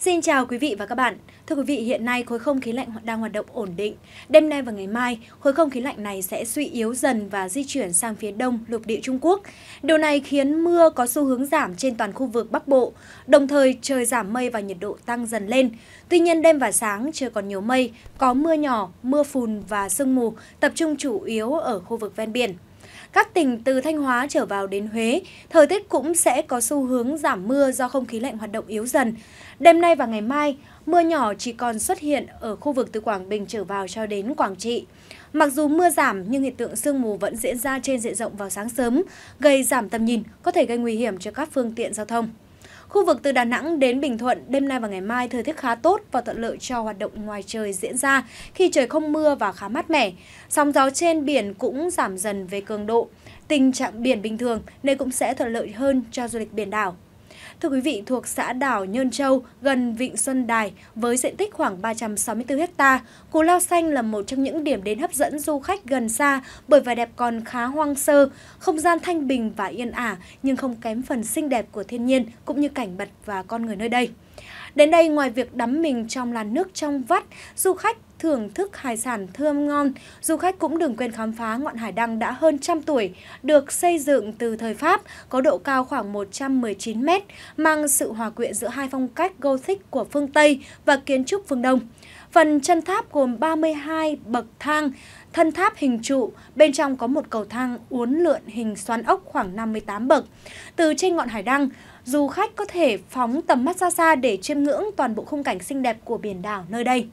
Xin chào quý vị và các bạn. Thưa quý vị, hiện nay khối không khí lạnh đang hoạt động ổn định. Đêm nay và ngày mai, khối không khí lạnh này sẽ suy yếu dần và di chuyển sang phía đông lục địa Trung Quốc. Điều này khiến mưa có xu hướng giảm trên toàn khu vực Bắc Bộ, đồng thời trời giảm mây và nhiệt độ tăng dần lên. Tuy nhiên, đêm và sáng chưa còn nhiều mây, có mưa nhỏ, mưa phùn và sương mù, tập trung chủ yếu ở khu vực ven biển. Các tỉnh từ Thanh Hóa trở vào đến Huế, thời tiết cũng sẽ có xu hướng giảm mưa do không khí lạnh hoạt động yếu dần. Đêm nay và ngày mai, mưa nhỏ chỉ còn xuất hiện ở khu vực từ Quảng Bình trở vào cho đến Quảng Trị. Mặc dù mưa giảm nhưng hiện tượng sương mù vẫn diễn ra trên diện rộng vào sáng sớm, gây giảm tầm nhìn, có thể gây nguy hiểm cho các phương tiện giao thông. Khu vực từ Đà Nẵng đến Bình Thuận, đêm nay và ngày mai thời tiết khá tốt và thuận lợi cho hoạt động ngoài trời diễn ra khi trời không mưa và khá mát mẻ. Sóng gió trên biển cũng giảm dần về cường độ. Tình trạng biển bình thường nên cũng sẽ thuận lợi hơn cho du lịch biển đảo. Thưa quý vị, thuộc xã đảo Nhơn Châu, gần Vịnh Xuân Đài, với diện tích khoảng 364 ha, Cù Lao Xanh là một trong những điểm đến hấp dẫn du khách gần xa bởi vẻ đẹp còn khá hoang sơ, không gian thanh bình và yên ả, nhưng không kém phần xinh đẹp của thiên nhiên cũng như cảnh vật và con người nơi đây. Đến đây, ngoài việc đắm mình trong làn nước trong vắt, du khách thưởng thức hải sản thơm ngon, du khách cũng đừng quên khám phá ngọn hải đăng đã hơn trăm tuổi, được xây dựng từ thời Pháp, có độ cao khoảng 119 mét, mang sự hòa quyện giữa hai phong cách Gothic của phương Tây và kiến trúc phương Đông. Phần chân tháp gồm 32 bậc thang, thân tháp hình trụ, bên trong có một cầu thang uốn lượn hình xoắn ốc khoảng 58 bậc. Từ trên ngọn hải đăng, du khách có thể phóng tầm mắt xa xa để chiêm ngưỡng toàn bộ khung cảnh xinh đẹp của biển đảo nơi đây.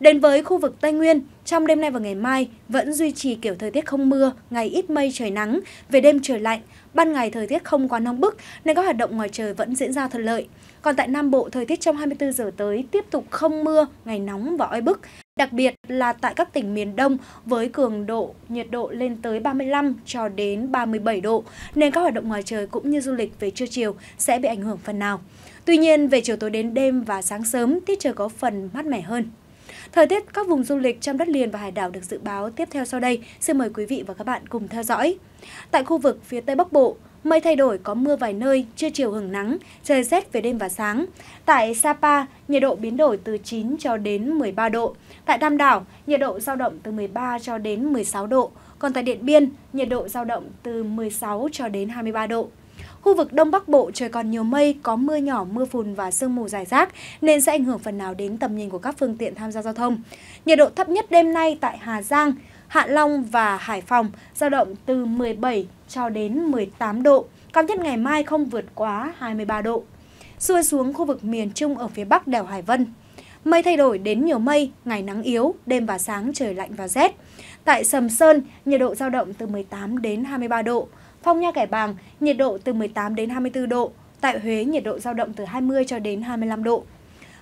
Đến với khu vực Tây Nguyên, trong đêm nay và ngày mai vẫn duy trì kiểu thời tiết không mưa, ngày ít mây trời nắng, về đêm trời lạnh, ban ngày thời tiết không quá nóng bức nên các hoạt động ngoài trời vẫn diễn ra thuận lợi. Còn tại Nam Bộ, thời tiết trong 24 giờ tới tiếp tục không mưa, ngày nóng và oi bức. Đặc biệt là tại các tỉnh miền Đông với cường độ nhiệt độ lên tới 35 cho đến 37 độ nên các hoạt động ngoài trời cũng như du lịch về trưa chiều sẽ bị ảnh hưởng phần nào. Tuy nhiên, về chiều tối đến đêm và sáng sớm, tiết trời có phần mát mẻ hơn. Thời tiết các vùng du lịch trong đất liền và hải đảo được dự báo tiếp theo sau đây. Xin mời quý vị và các bạn cùng theo dõi. Tại khu vực phía Tây Bắc Bộ, mây thay đổi có mưa vài nơi, trưa chiều hưởng nắng, trời rét về đêm và sáng. Tại Sapa, nhiệt độ biến đổi từ 9 cho đến 13 độ. Tại Tam Đảo, nhiệt độ dao động từ 13 cho đến 16 độ. Còn tại Điện Biên, nhiệt độ dao động từ 16 cho đến 23 độ. Khu vực Đông Bắc Bộ trời còn nhiều mây, có mưa nhỏ, mưa phùn và sương mù dài rác nên sẽ ảnh hưởng phần nào đến tầm nhìn của các phương tiện tham gia giao thông. Nhiệt độ thấp nhất đêm nay tại Hà Giang, Hạ Long và Hải Phòng dao động từ 17 cho đến 18 độ, cao nhất ngày mai không vượt quá 23 độ. Xuôi xuống khu vực miền Trung ở phía Bắc đèo Hải Vân. Mây thay đổi đến nhiều mây, ngày nắng yếu, đêm và sáng trời lạnh và rét. Tại Sầm Sơn, nhiệt độ dao động từ 18 đến 23 độ. Phong Nha Kẻ Bàng, nhiệt độ từ 18 đến 24 độ. Tại Huế, nhiệt độ giao động từ 20 cho đến 25 độ.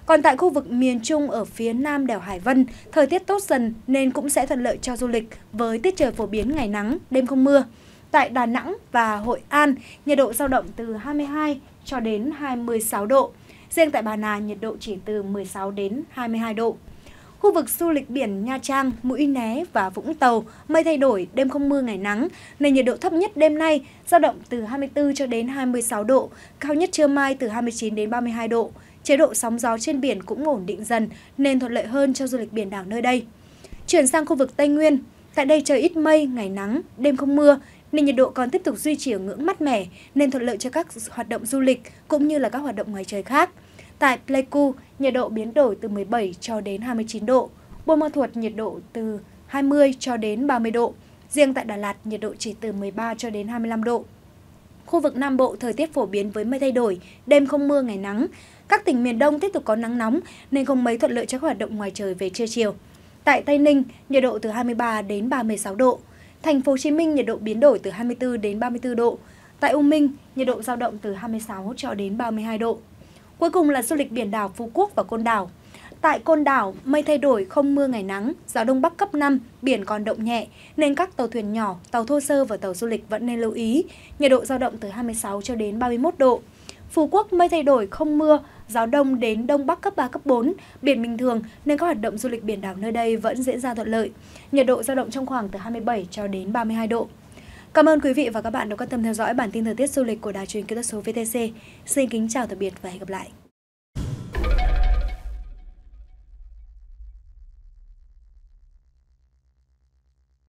Còn tại khu vực miền Trung ở phía nam đèo Hải Vân, thời tiết tốt dần nên cũng sẽ thuận lợi cho du lịch với tiết trời phổ biến ngày nắng, đêm không mưa. Tại Đà Nẵng và Hội An, nhiệt độ giao động từ 22 cho đến 26 độ. Riêng tại Bà Nà, nhiệt độ chỉ từ 16 đến 22 độ. Khu vực du lịch biển Nha Trang, Mũi Né và Vũng Tàu mây thay đổi, đêm không mưa ngày nắng, nền nhiệt độ thấp nhất đêm nay dao động từ 24 cho đến 26 độ, cao nhất trưa mai từ 29 đến 32 độ. Chế độ sóng gió trên biển cũng ổn định dần nên thuận lợi hơn cho du lịch biển đảo nơi đây. Chuyển sang khu vực Tây Nguyên, tại đây trời ít mây, ngày nắng, đêm không mưa, nên nhiệt độ còn tiếp tục duy trì ở ngưỡng mát mẻ nên thuận lợi cho các hoạt động du lịch cũng như là các hoạt động ngoài trời khác. Tại Pleiku, nhiệt độ biến đổi từ 17 cho đến 29 độ. Buôn Ma Thuột nhiệt độ từ 20 cho đến 30 độ. Riêng tại Đà Lạt, nhiệt độ chỉ từ 13 cho đến 25 độ. Khu vực Nam Bộ thời tiết phổ biến với mây thay đổi, đêm không mưa ngày nắng. Các tỉnh miền Đông tiếp tục có nắng nóng nên không mấy thuận lợi cho các hoạt động ngoài trời về trưa chiều. Tại Tây Ninh, nhiệt độ từ 23 đến 36 độ. Thành phố Hồ Chí Minh nhiệt độ biến đổi từ 24 đến 34 độ. Tại U Minh, nhiệt độ dao động từ 26 cho đến 32 độ. Cuối cùng là du lịch biển đảo Phú Quốc và Côn Đảo. Tại Côn Đảo, mây thay đổi, không mưa ngày nắng, gió đông bắc cấp 5, biển còn động nhẹ, nên các tàu thuyền nhỏ, tàu thô sơ và tàu du lịch vẫn nên lưu ý. Nhiệt độ dao động từ 26 cho đến 31 độ. Phú Quốc mây thay đổi, không mưa, gió đông đến đông bắc cấp 3, cấp 4, biển bình thường nên các hoạt động du lịch biển đảo nơi đây vẫn diễn ra thuận lợi. Nhiệt độ dao động trong khoảng từ 27 cho đến 32 độ. Cảm ơn quý vị và các bạn đã quan tâm theo dõi bản tin thời tiết du lịch của Đài truyền kỹ thuật số VTC. Xin kính chào tạm biệt và hẹn gặp lại.